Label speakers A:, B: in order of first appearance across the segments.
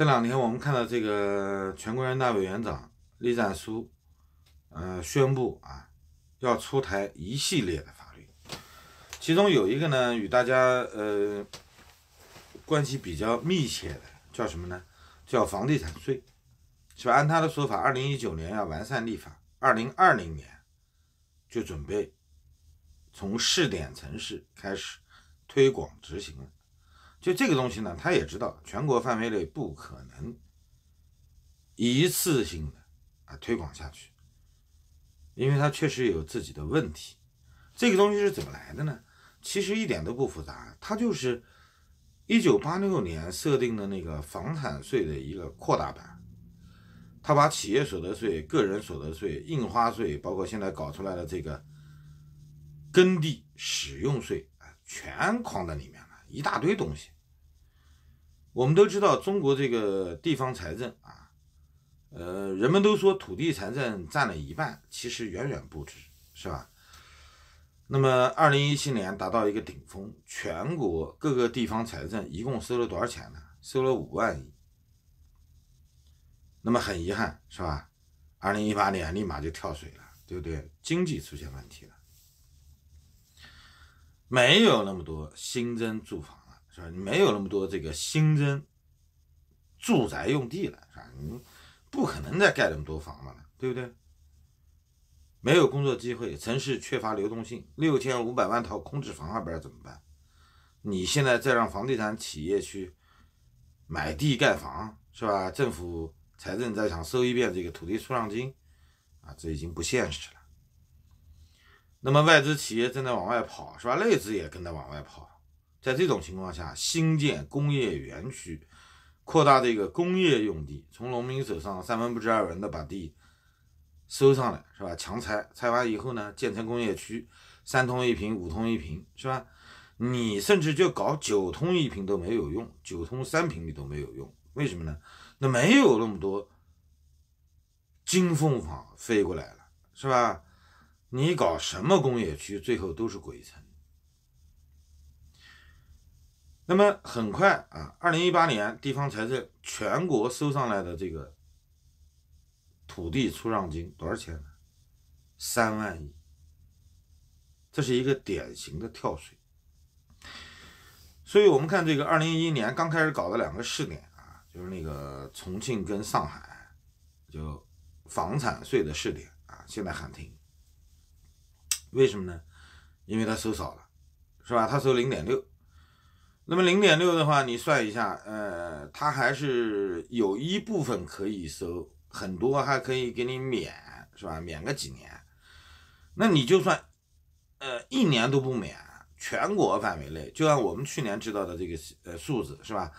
A: 这两天我们看到这个全国人大委员长栗战书，呃，宣布啊，要出台一系列的法律，其中有一个呢与大家呃关系比较密切的叫什么呢？叫房地产税，是吧？按他的说法，二零一九年要完善立法，二零二零年就准备从试点城市开始推广执行了。就这个东西呢，他也知道全国范围内不可能一次性的啊推广下去，因为他确实有自己的问题。这个东西是怎么来的呢？其实一点都不复杂，它就是一九八六年设定的那个房产税的一个扩大版，他把企业所得税、个人所得税、印花税，包括现在搞出来的这个耕地使用税啊，全框在里面了，一大堆东西。我们都知道中国这个地方财政啊，呃，人们都说土地财政占了一半，其实远远不止，是吧？那么，二零一七年达到一个顶峰，全国各个地方财政一共收了多少钱呢？收了五万亿。那么很遗憾，是吧？二零一八年立马就跳水了，对不对？经济出现问题了，没有那么多新增住房。没有那么多这个新增住宅用地了，是吧？你不可能再盖那么多房子了，对不对？没有工作机会，城市缺乏流动性，六千五百万套空置房那边怎么办？你现在再让房地产企业去买地盖房，是吧？政府财政再想收一遍这个土地出让金，啊，这已经不现实了。那么外资企业正在往外跑，是吧？内资也跟着往外跑。在这种情况下，新建工业园区，扩大这个工业用地，从农民手上三分不值二文的把地收上来，是吧？强拆，拆完以后呢，建成工业区，三通一平、五通一平，是吧？你甚至就搞九通一平都没有用，九通三平你都没有用，为什么呢？那没有那么多金凤凰飞过来了，是吧？你搞什么工业区，最后都是鬼城。那么很快啊，二零一八年地方财政全国收上来的这个土地出让金多少钱呢？三万亿，这是一个典型的跳水。所以，我们看这个二零一一年刚开始搞的两个试点啊，就是那个重庆跟上海，就房产税的试点啊，现在喊停。为什么呢？因为它收少了，是吧？它收零点六。那么零点六的话，你算一下，呃，它还是有一部分可以收，很多还可以给你免，是吧？免个几年？那你就算，呃，一年都不免，全国范围内，就按我们去年知道的这个呃数字，是吧？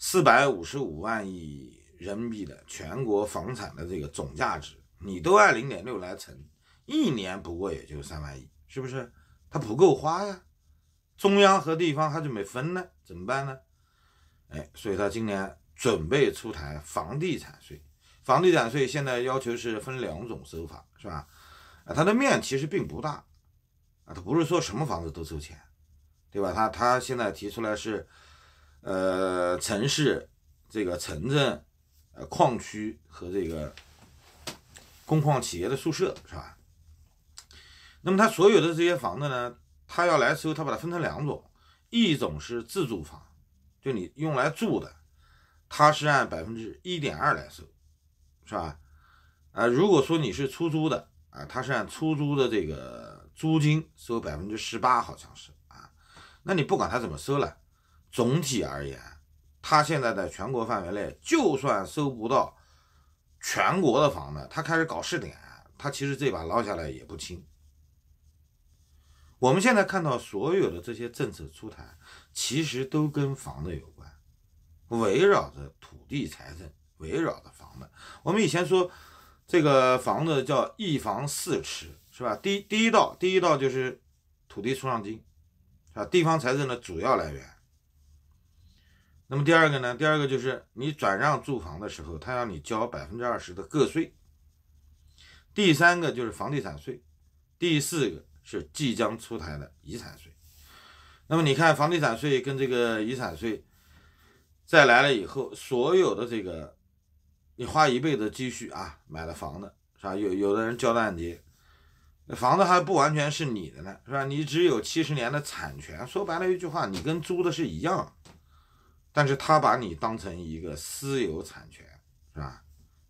A: 四百五十五万亿人民币的全国房产的这个总价值，你都按零点六来乘，一年不过也就三万亿，是不是？它不够花呀？中央和地方还准备分呢，怎么办呢？哎，所以他今年准备出台房地产税。房地产税现在要求是分两种收法，是吧？啊，它的面其实并不大，啊，它不是说什么房子都收钱，对吧？他他现在提出来是，呃，城市、这个城镇、呃，矿区和这个工矿企业的宿舍，是吧？那么他所有的这些房子呢？他要来收，他把它分成两种，一种是自住房，就你用来住的，他是按百分之一点二来收，是吧？啊，如果说你是出租的，啊，他是按出租的这个租金收百分之十八，好像是啊。那你不管他怎么收了，总体而言，他现在在全国范围内，就算收不到全国的房子，他开始搞试点，他其实这把捞下来也不轻。我们现在看到所有的这些政策出台，其实都跟房子有关，围绕着土地财政，围绕着房子。我们以前说这个房子叫一房四吃，是吧？第一第一道第一道就是土地出让金，啊，地方财政的主要来源。那么第二个呢？第二个就是你转让住房的时候，他让你交百分之二十的个税。第三个就是房地产税，第四个。是即将出台的遗产税，那么你看房地产税跟这个遗产税再来了以后，所有的这个你花一辈子积蓄啊买了房子是吧？有有的人交的按揭，那房子还不完全是你的呢是吧？你只有七十年的产权。说白了一句话，你跟租的是一样，但是他把你当成一个私有产权是吧？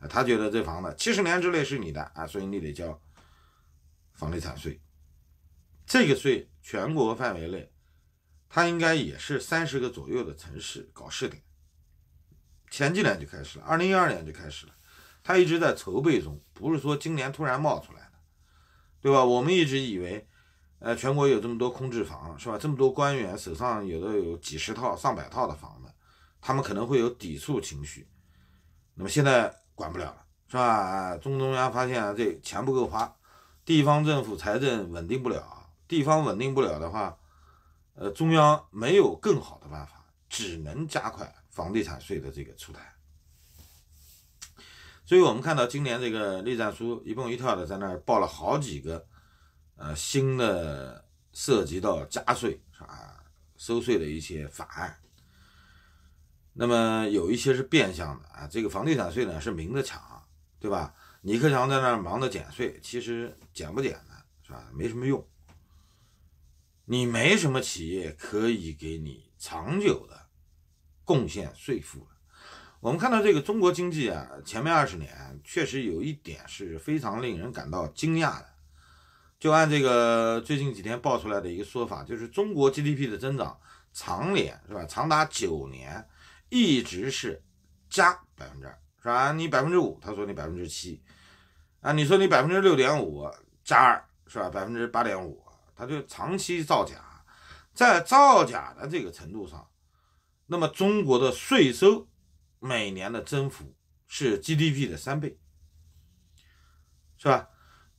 A: 他觉得这房子七十年之内是你的啊，所以你得交房地产税。这个税全国范围内，它应该也是三十个左右的城市搞试点。前几年就开始了，二零一二年就开始了，它一直在筹备中，不是说今年突然冒出来的，对吧？我们一直以为，呃，全国有这么多空置房，是吧？这么多官员手上有的有几十套、上百套的房子，他们可能会有抵触情绪。那么现在管不了了，是吧？中中央发现这钱不够花，地方政府财政稳定不了。地方稳定不了的话，呃，中央没有更好的办法，只能加快房地产税的这个出台。所以我们看到今年这个栗战书一蹦一跳的在那儿报了好几个，呃，新的涉及到加税是吧？收税的一些法案。那么有一些是变相的啊，这个房地产税呢是明着抢，对吧？李克强在那儿忙着减税，其实减不减呢，是吧？没什么用。你没什么企业可以给你长久的贡献税负了。我们看到这个中国经济啊，前面二十年确实有一点是非常令人感到惊讶的。就按这个最近几天爆出来的一个说法，就是中国 GDP 的增长，长年是吧，长达九年，一直是加百分之二，是吧？你百分之五，他说你百分之七，啊，你说你百分之六点五加二是吧？百分之八点五。他就长期造假，在造假的这个程度上，那么中国的税收每年的增幅是 GDP 的三倍，是吧？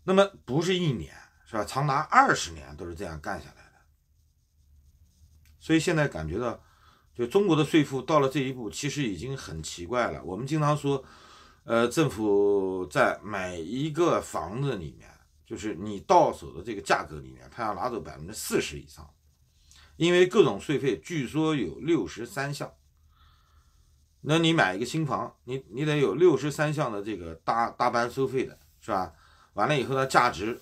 A: 那么不是一年，是吧？长达二十年都是这样干下来的。所以现在感觉到，就中国的税负到了这一步，其实已经很奇怪了。我们经常说，呃，政府在每一个房子里面。就是你到手的这个价格里面，他要拿走百分之四十以上，因为各种税费据说有六十三项，那你买一个新房，你你得有六十三项的这个大大班收费的，是吧？完了以后，呢，价值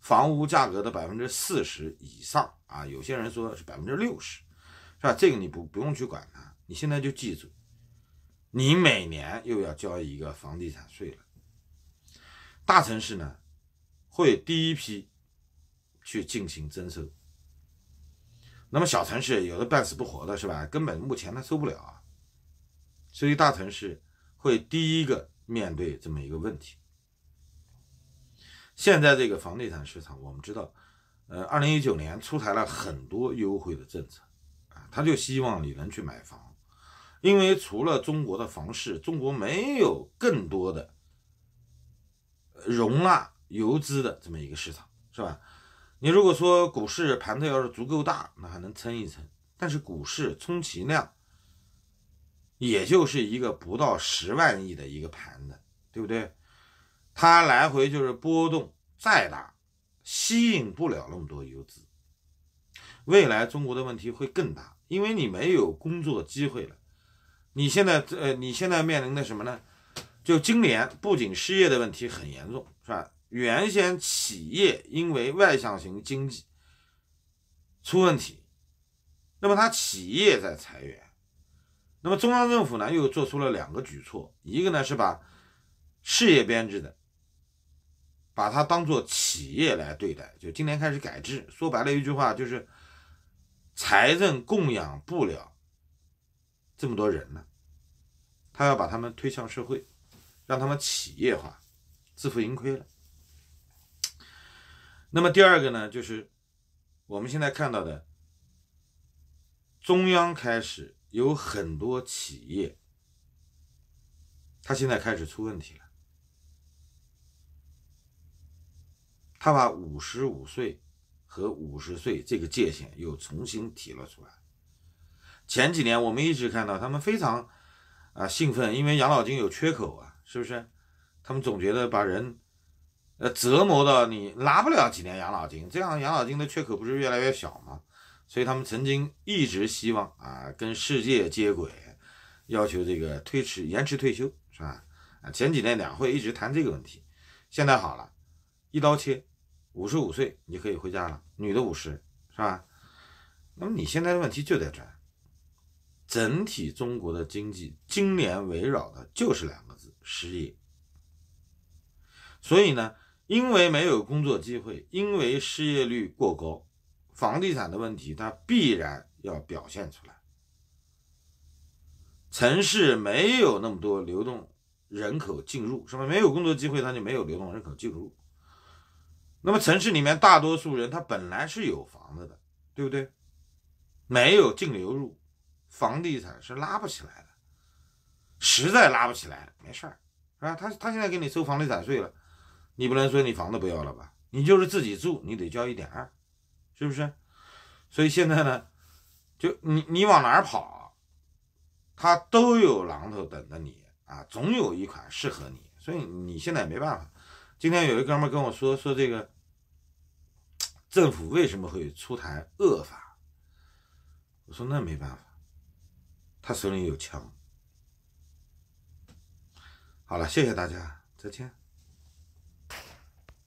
A: 房屋价格的百分之四十以上啊，有些人说是百分之六十，是吧？这个你不不用去管它，你现在就记住，你每年又要交一个房地产税了，大城市呢？会第一批去进行征收，那么小城市有的半死不活的是吧？根本目前它收不了，所以大城市会第一个面对这么一个问题。现在这个房地产市场，我们知道，呃，二零一九年出台了很多优惠的政策啊，他就希望你能去买房，因为除了中国的房市，中国没有更多的容纳。游资的这么一个市场是吧？你如果说股市盘子要是足够大，那还能撑一撑。但是股市充其量，也就是一个不到十万亿的一个盘子，对不对？它来回就是波动再大，吸引不了那么多游资。未来中国的问题会更大，因为你没有工作机会了。你现在呃，你现在面临的什么呢？就今年不仅失业的问题很严重，是吧？原先企业因为外向型经济出问题，那么他企业在裁员，那么中央政府呢又做出了两个举措，一个呢是把事业编制的，把它当做企业来对待，就今年开始改制。说白了一句话就是，财政供养不了这么多人了，他要把他们推向社会，让他们企业化，自负盈亏了。那么第二个呢，就是我们现在看到的，中央开始有很多企业，他现在开始出问题了，他把五十五岁和五十岁这个界限又重新提了出来。前几年我们一直看到他们非常啊兴奋，因为养老金有缺口啊，是不是？他们总觉得把人。呃，折磨到你拿不了几年养老金，这样养老金的缺口不是越来越小吗？所以他们曾经一直希望啊，跟世界接轨，要求这个推迟延迟退休，是吧？啊，前几年两会一直谈这个问题，现在好了，一刀切，五十五岁你可以回家了，女的五十，是吧？那么你现在的问题就在这，整体中国的经济今年围绕的就是两个字：失业。所以呢。因为没有工作机会，因为失业率过高，房地产的问题它必然要表现出来。城市没有那么多流动人口进入，是吧？没有工作机会，他就没有流动人口进入。那么城市里面大多数人他本来是有房子的，对不对？没有净流入，房地产是拉不起来的。实在拉不起来，没事儿，啊？他他现在给你收房地产税了。你不能说你房子不要了吧？你就是自己住，你得交一点二，是不是？所以现在呢，就你你往哪儿跑，他都有榔头等着你啊，总有一款适合你。所以你现在没办法。今天有一哥们跟我说说这个，政府为什么会出台恶法？我说那没办法，他手里有枪。好了，谢谢大家，再见。